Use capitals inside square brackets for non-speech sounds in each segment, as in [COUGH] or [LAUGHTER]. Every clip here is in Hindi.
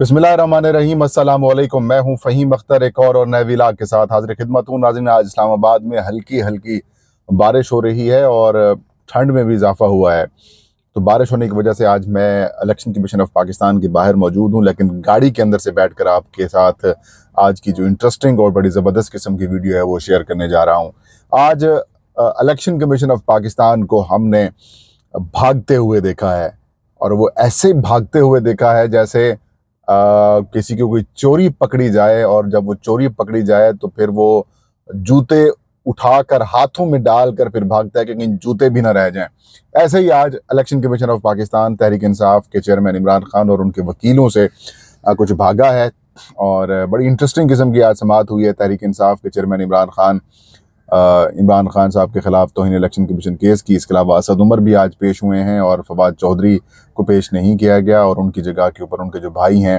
बसमिलीम मैं हूं फ़हीम अख्तर एक और, और नए विलाग के साथ हाजिर खिदमत हूं नाजिन आज इस्लामाबाद में हल्की हल्की बारिश हो रही है और ठंड में भी इजाफा हुआ है तो बारिश होने की वजह से आज मैं इलेक्शन कमीशन ऑफ पाकिस्तान के बाहर मौजूद हूँ लेकिन गाड़ी के अंदर से बैठ कर आपके साथ आज की जो इंटरेस्टिंग और बड़ी ज़बरदस्त किस्म की वीडियो है वो शेयर करने जा रहा हूँ आज इलेक्शन कमीशन ऑफ पाकिस्तान को हमने भागते हुए देखा है और वो ऐसे भागते हुए देखा है जैसे किसी की कोई चोरी पकड़ी जाए और जब वो चोरी पकड़ी जाए तो फिर वो जूते उठाकर हाथों में डालकर फिर भागता है क्योंकि जूते भी ना रह जाएं ऐसे ही आज election commission of Pakistan Tehreek Insaf के चेयरमैन इमरान खान और उनके वकीलों से कुछ भागा है और बड़ी इंटरेस्टिंग किस्म की आज समात हुई है तहरीक इंसाफ के चेयरमैन इमरान खान इमरान खान साहब के ख़िलाफ़ तोहन इलेक्शन कमीशन केस की इसके अलावा असद उमर भी आज पेश हुए हैं और फवाद चौधरी को पेश नहीं किया गया और उनकी जगह के ऊपर उनके जो भाई हैं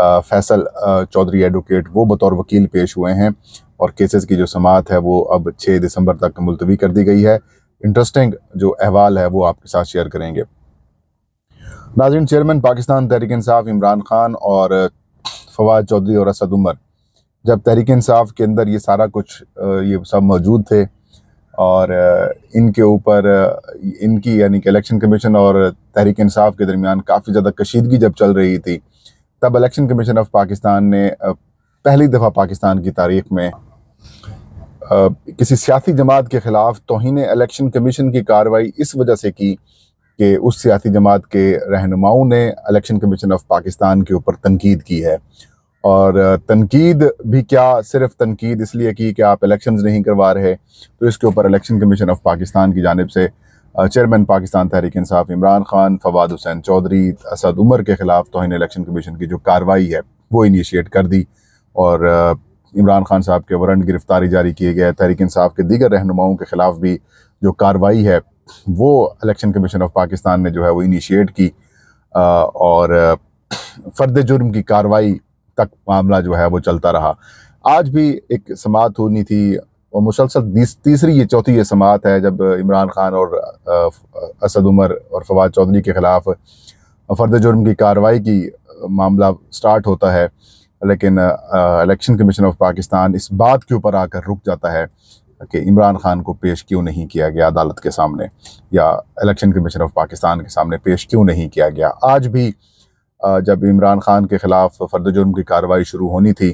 फैसल चौधरी एडवोकेट वो बतौर वकील पेश हुए हैं और केसेस की जो समात है वो अब छः दिसंबर तक मुलतवी कर दी गई है इंटरेस्टिंग जो अहवाल है वो आपके साथ शेयर करेंगे नाजिन चेयरमैन पाकिस्तान तहरीक इंसाफ इमरान खान और फवाद चौधरी और असद उमर जब तहरीक इंसाफ के अंदर ये सारा कुछ ये सब मौजूद थे और इनके ऊपर इनकी यानी कि इलेक्शन कमीशन और तहरीक इंसाफ के दरमियान काफ़ी ज़्यादा कशीदगी जब चल रही थी तब इलेक्शन कमीशन ऑफ पाकिस्तान ने पहली दफ़ा पाकिस्तान की तारीख में किसी सियासी जमात के ख़िलाफ़ तोहन इलेक्शन कमीशन की कार्रवाई इस वजह से की कि उस सियासी जमात के रहनुमाओं ने इलेक्शन कमीशन ऑफ पाकिस्तान के ऊपर तनकीद की है और तनकीद भी क्या सिर्फ तनकीद इसलिए की कि आप इलेक्शन नहीं करवा रहे तो इसके ऊपर इलेक्शन कमीशन ऑफ पाकिस्तान की जानब से चेयरमैन पाकिस्तान तहरीक इंसाफ इमरान खान फवाद हुसैन चौधरी असद उमर के ख़िलाफ़ तोहन इलेक्शन कमीशन की जो कार्रवाई है वो इनिशिएट कर दी और इमरान खान साहब के वारंट गिरफ़्तारी जारी किए गए तहरीक इंसाफ के दीगर रहनुमाओं के ख़िलाफ़ भी जो कार्रवाई है वो इलेक्शन कमीशन ऑफ पाकिस्तान ने जो है वो इनिशिएट की और फ़र्द जुर्म की कार्रवाई तक मामला जो है वो चलता रहा आज भी एक समात होनी थी और मुसलसल तीसरी ये चौथी ये समात है जब इमरान खान और असद उमर और फवाद चौधरी के ख़िलाफ़ फर्द जुर्म की कार्रवाई की मामला स्टार्ट होता है लेकिन इलेक्शन कमीशन ऑफ पाकिस्तान इस बात के ऊपर आकर रुक जाता है कि इमरान खान को पेश क्यों नहीं किया गया अदालत के सामने या इलेक्शन कमीशन ऑफ पाकिस्तान के सामने पेश क्यों नहीं किया गया आज भी जब इमरान खान के ख़िलाफ़ फ़र्द जुर्म की कार्रवाई शुरू होनी थी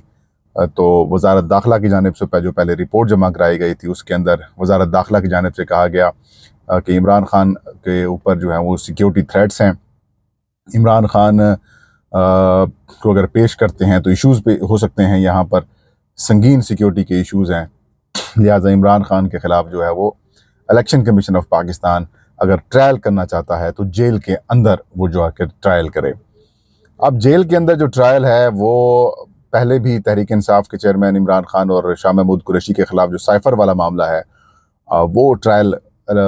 तो वजारत दाखिला की जानब से जो पहले रिपोर्ट जमा कराई गई थी उसके अंदर वजारत दाखिला की जानब से कहा गया कि इमरान खान के ऊपर जो है वो सिक्योरिटी थ्रेट्स हैं इमरान खान को अगर पेश करते हैं तो इश्यूज़ पे हो सकते हैं यहाँ पर संगीन सिक्योरिटी के इश्यूज़ हैं लिहाजा इमरान खान के ख़िलाफ़ जो है वो इलेक्शन कमीशन ऑफ पाकिस्तान अगर ट्रायल करना चाहता है तो जेल के अंदर वो जो आकर ट्रायल करे अब जेल के अंदर जो ट्रायल है वो पहले भी तहरीक इंसाफ के चेयरमैन इमरान खान और शाह महमूद कुरैशी के ख़िलाफ़ जो साइफर वाला मामला है वो ट्रायल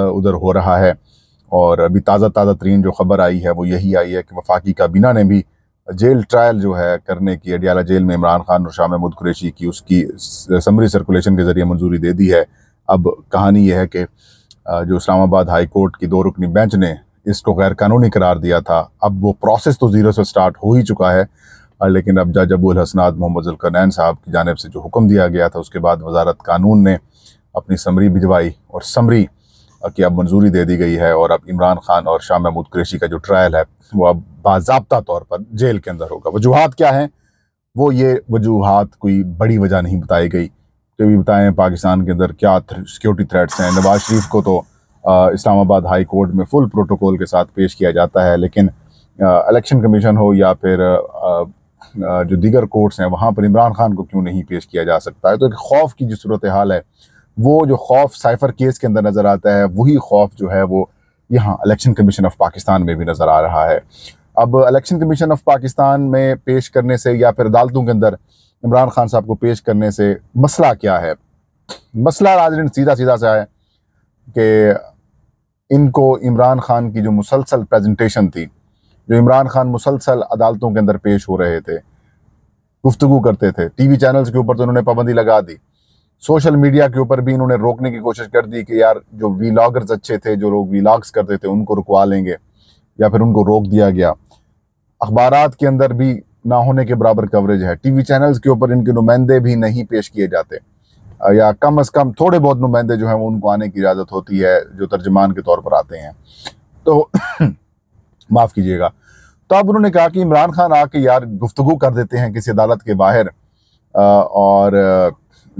उधर हो रहा है और अभी ताज़ा ताज़ा तरीन जो खबर आई है वो यही आई है कि वफाकी काबीना ने भी जेल ट्रायल जो है करने की अडियाला जेल में इमरान खान और शाह महमूद कुरैशी की उसकी समरी सर्कुलेशन के ज़रिए मंजूरी दे दी है अब कहानी यह है कि जो इस्लामाबाद हाई कोर्ट की दो रुकनी बेंच ने इसको गैरकानूनी करार दिया था अब वो प्रोसेस तो ज़ीरो से स्टार्ट हो ही चुका है लेकिन अब जज अबुल हसनाद मोहम्मद जुलकरनैन साहब की जानब से जो हुक्म दिया गया था उसके बाद वजारत कानून ने अपनी समरी भिजवाई और समरी की अब मंजूरी दे दी गई है और अब इमरान खान और शाह महमूद कुरेशी का जो ट्रायल है वो अब बाबा तौर पर जेल के अंदर होगा वजूहत क्या हैं वो ये वजूहत कोई बड़ी वजह नहीं बताई गई कभी तो बताएं पाकिस्तान के अंदर क्या सिक्योरिटी थ्रेट्स हैं नवाज शरीफ को तो इस्लामाबाद हाई कोर्ट में फुल प्रोटोकॉल के साथ पेश किया जाता है लेकिन इलेक्शन कमीशन हो या फिर आ, आ, जो दीगर कोर्ट्स हैं वहाँ पर इमरान खान को क्यों नहीं पेश किया जा सकता है तो एक खौफ की जो सूरत हाल है वो जो खौफ साइफर केस के अंदर नज़र आता है वही खौफ जो है वो यहाँ इलेक्शन कमीशन ऑफ पाकिस्तान में भी नज़र आ रहा है अब इलेक्शन कमीशन ऑफ पाकिस्तान में पेश करने से या फिर अदालतों के अंदर इमरान खान साहब को पेश करने से मसला क्या है मसला राजन सीधा सीधा सा है कि इनको इमरान खान की जो मुसलसल प्रेजेंटेशन थी जो इमरान खान मुसलसल अदालतों के अंदर पेश हो रहे थे गुफ्तु करते थे टीवी चैनल्स के ऊपर तो उन्होंने पाबंदी लगा दी सोशल मीडिया के ऊपर भी इन्होंने रोकने की कोशिश कर दी कि यार जो वीलागर्स अच्छे थे जो लोग वीलाग्स करते थे उनको रुकवा लेंगे या फिर उनको रोक दिया गया अखबार के अंदर भी ना होने के बराबर कवरेज है टीवी चैनल्स के ऊपर इनके नुमाइंदे भी नहीं पेश किए जाते या कम अज़ कम थोड़े बहुत नुमाइंदे जो हैं वो उनको आने की इजाज़त होती है जो तर्जमान के तौर पर आते हैं तो [COUGHS] माफ़ कीजिएगा तो अब उन्होंने कहा कि इमरान खान आके यार गुफ्तु कर देते हैं किसी अदालत के बाहर और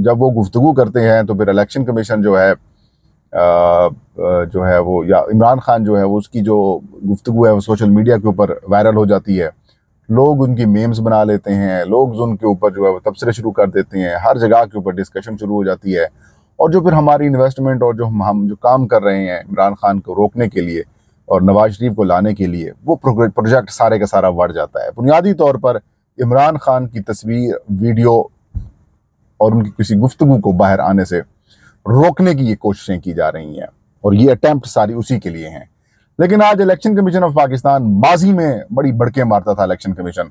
जब वो गुफ्तु करते हैं तो फिर इलेक्शन कमीशन जो है जो है वो या इमरान खान जो है वो उसकी जो गुफ्तु है वो सोशल मीडिया के ऊपर वायरल हो जाती है लोग उनकी मेम्स बना लेते हैं लोग उनके ऊपर जो है तबसरे शुरू कर देते हैं हर जगह के ऊपर डिस्कशन शुरू हो जाती है और जो फिर हमारी इन्वेस्टमेंट और जो हम हम जो काम कर रहे हैं इमरान खान को रोकने के लिए और नवाज शरीफ को लाने के लिए वो प्रोजेक्ट सारे का सारा बढ़ जाता है बुनियादी तौर पर इमरान खान की तस्वीर वीडियो और उनकी किसी गुफ्तु को बाहर आने से रोकने की ये कोशिशें की जा रही हैं और ये अटैम्प्ट सारी उसी के लिए हैं लेकिन आज इलेक्शन कमीशन ऑफ पाकिस्तान माजी में बड़ी बड़के मारता था इलेक्शन कमीशन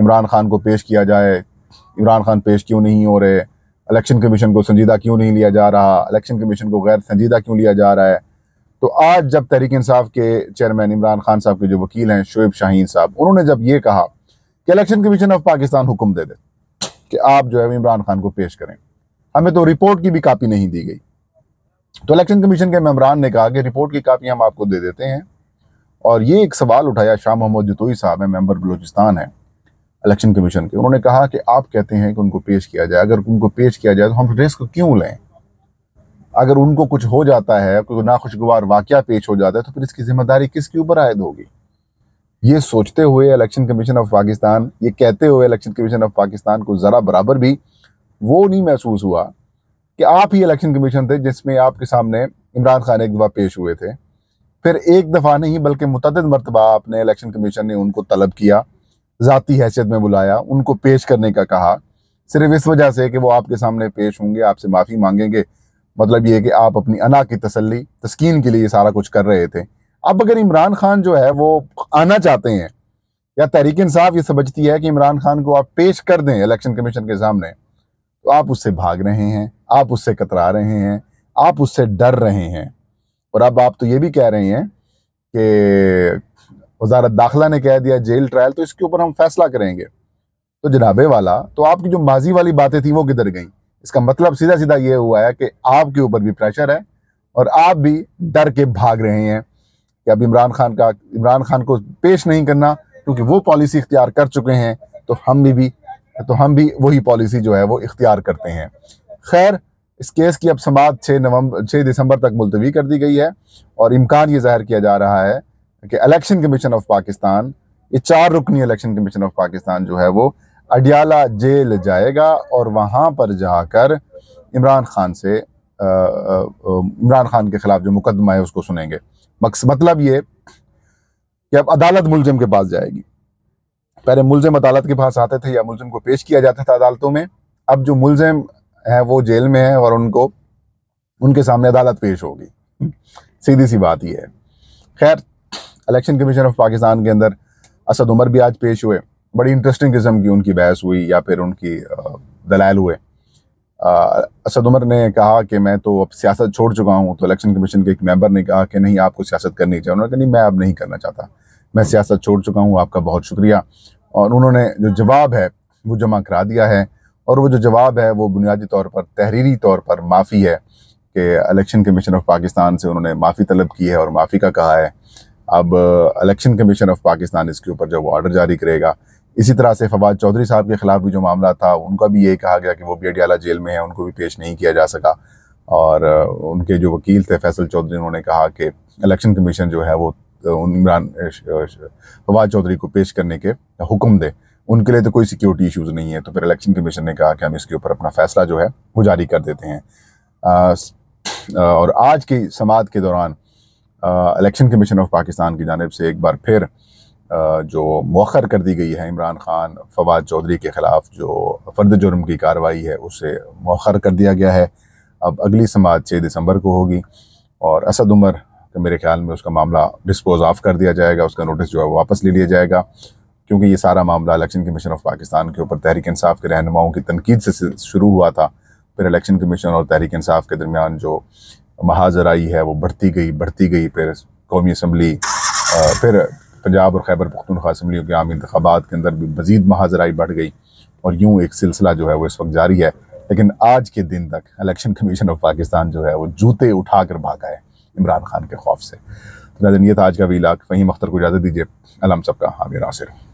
इमरान खान को पेश किया जाए इमरान खान पेश क्यों नहीं हो रहे इलेक्शन कमीशन को संजीदा क्यों नहीं लिया जा रहा इलेक्शन कमीशन को गैर संजीदा क्यों लिया जा रहा है तो आज जब तहरीक इंसाफ के चेयरमैन इमरान खान साहब के जो वकील हैं शुएब शाहीन साहब उन्होंने जब ये कहा कि इलेक्शन कमीशन ऑफ पाकिस्तान हुक्म दे दे कि आप जो है इमरान खान को पेश करें हमें तो रिपोर्ट की भी कापी नहीं दी गई तो इलेक्शन कमीशन के मेम्बरान ने कहा कि रिपोर्ट की कापियाँ हम आपको दे देते हैं और ये एक सवाल उठाया शाह मोहम्मद जतोई साहब हैं मेम्बर बलोचिस्तान हैं इलेक्शन कमीशन के उन्होंने कहा कि आप कहते हैं कि उनको पेश किया जाए अगर उनको पेश किया जाए तो हम रिस्क क्यों लें अगर उनको कुछ हो जाता है कोई नाखुशगवार वाक़ पेश हो जाता है तो फिर इसकी जिम्मेदारी किसके ऊपर आयद होगी ये सोचते हुए इलेक्शन कमीशन ऑफ पाकिस्तान ये कहते हुए इलेक्शन कमीशन ऑफ पाकिस्तान को ज़रा बराबर भी वो नहीं महसूस हुआ कि आप ही इलेक्शन कमीशन थे जिसमें आपके सामने इमरान खान एक दफ़ा पेश हुए थे फिर एक दफ़ा नहीं बल्कि मुतद मरतबा आपने इलेक्शन कमीशन ने उनको तलब किया जतीी हैसियत में बुलाया उनको पेश करने का कहा सिर्फ इस वजह से कि वो आपके सामने पेश होंगे आपसे माफ़ी मांगेंगे मतलब ये कि आप अपनी अना की तसली तस्कीन के लिए सारा कुछ कर रहे थे अब अगर इमरान खान जो है वो आना चाहते हैं या तहरीक इंसाफ ये समझती है कि इमरान खान को आप पेश कर दें इलेक्शन कमीशन के सामने तो आप उससे भाग रहे हैं आप उससे कतरा रहे हैं आप उससे डर रहे हैं और अब आप तो ये भी कह रहे हैं कि वजारत दाखिला ने कह दिया जेल ट्रायल तो इसके ऊपर हम फैसला करेंगे तो जनाबे वाला तो आपकी जो माजी वाली बातें थी वो किधर गई इसका मतलब सीधा सीधा ये हुआ है कि आपके ऊपर भी प्रेशर है और आप भी डर के भाग रहे हैं कि अब इमरान खान का इमरान खान को पेश नहीं करना क्योंकि वो पॉलिसी इख्तियार कर चुके हैं तो हम भी, भी तो हम भी वही पॉलिसी जो है वो इख्तियार करते हैं खैर इस केस की अब समाप्त छः नवंबर छः दिसंबर तक मुलतवी कर दी गई है और इम्कान ये ज़ाहिर किया जा रहा है कि इलेक्शन कमीशन ऑफ पाकिस्तान ये चार रुकनी इलेक्शन कमीशन ऑफ पाकिस्तान जो है वो अडियाला जेल जाएगा और वहाँ पर जाकर इमरान खान से इमरान खान के ख़िलाफ़ जो मुकदमा है उसको सुनेंगे मकस मतलब ये कि अब अदालत मुलजम के पास जाएगी पहले मुलजम अदालत के पास आते थे या मुलजम को पेश किया जाता था अदालतों में अब जो मुलजम हैं वो जेल में है और उनको उनके सामने अदालत पेश होगी सीधी सी बात ये है खैर इलेक्शन कमीशन ऑफ पाकिस्तान के अंदर असद उमर भी आज पेश हुए बड़ी इंटरेस्टिंग किस्म की उनकी बहस हुई या फिर उनकी दलाल हुए असद उमर ने कहा कि मैं तो अब सियासत छोड़ चुका हूँ तो इलेक्शन कमीशन के एक मेंबर ने कहा कि नहीं आपको सियासत करनी चाहिए उन्होंने कहा नहीं मैं अब नहीं करना चाहता मैं सियासत छोड़ चुका हूँ आपका बहुत शुक्रिया और उन्होंने जो जवाब है वो जमा करा दिया है और वो जो जवाब है वो बुनियादी तौर पर तहरीरी तौर पर माफ़ी है कि इलेक्शन कमीशन ऑफ पाकिस्तान से उन्होंने माफ़ी तलब की है और माफ़ी का कहा है अब इलेक्शन कमीशन ऑफ पाकिस्तान इसके ऊपर जो ऑर्डर जारी करेगा इसी तरह से फवाद चौधरी साहब के ख़िलाफ़ भी जो मामला था उनका भी ये कहा गया कि वो बेडियाला जेल में है उनको भी पेश नहीं किया जा सका और उनके जो वकील थे फैसल चौधरी उन्होंने कहा कि इलेक्शन कमीशन जो है वो इमरान फवाद चौधरी को पेश करने के हुक्म दे उनके लिए तो कोई सिक्योरिटी इश्यूज नहीं है तो फिर इलेक्शन कमीशन ने कहा कि हम इसके ऊपर अपना फैसला जो है वो जारी कर देते हैं आ, और आज की समात के दौरान इलेक्शन कमीशन ऑफ पाकिस्तान की जानब से एक बार फिर आ, जो मौखर कर दी गई है इमरान खान फवाद चौधरी के ख़िलाफ़ जो फर्द जुर्म की कार्रवाई है उसे मौखर कर दिया गया है अब अगली समाज छः दिसंबर को होगी और असद उमर मेरे ख्याल में उसका मामला डिस्पोज ऑफ कर दिया जाएगा उसका नोटिस जो है वापस ले लिया जाएगा क्योंकि ये सारा मामला इलेक्शन कमीशन ऑफ पाकिस्तान के ऊपर तहरीक इंसाफ के रहनुमाओं की तनकीद से शुरू हुआ था फिर इलेक्शन कमीशन और तहरीक इंसाफ के दरमियान जो महाजर आई है वो बढ़ती गई बढ़ती गई फिर कौमी असम्बली फिर पंजाब और खैबर पख्तनखा असम्बलियों के आम इंतबात के अंदर भी मजीद महाजराई बढ़ गई और यूँ एक सिलसिला जो है वो इस वक्त जारी है लेकिन आज के दिन तक इलेक्शन कमीशन ऑफ पाकिस्तान जो है वो जूते उठा कर भागा है इमरान खान के खौफ से तो नाजन ये था आज का वीलाक फ़हीम अख्तर को इजाज़त दीजिए अलम सबका हामिर नासिर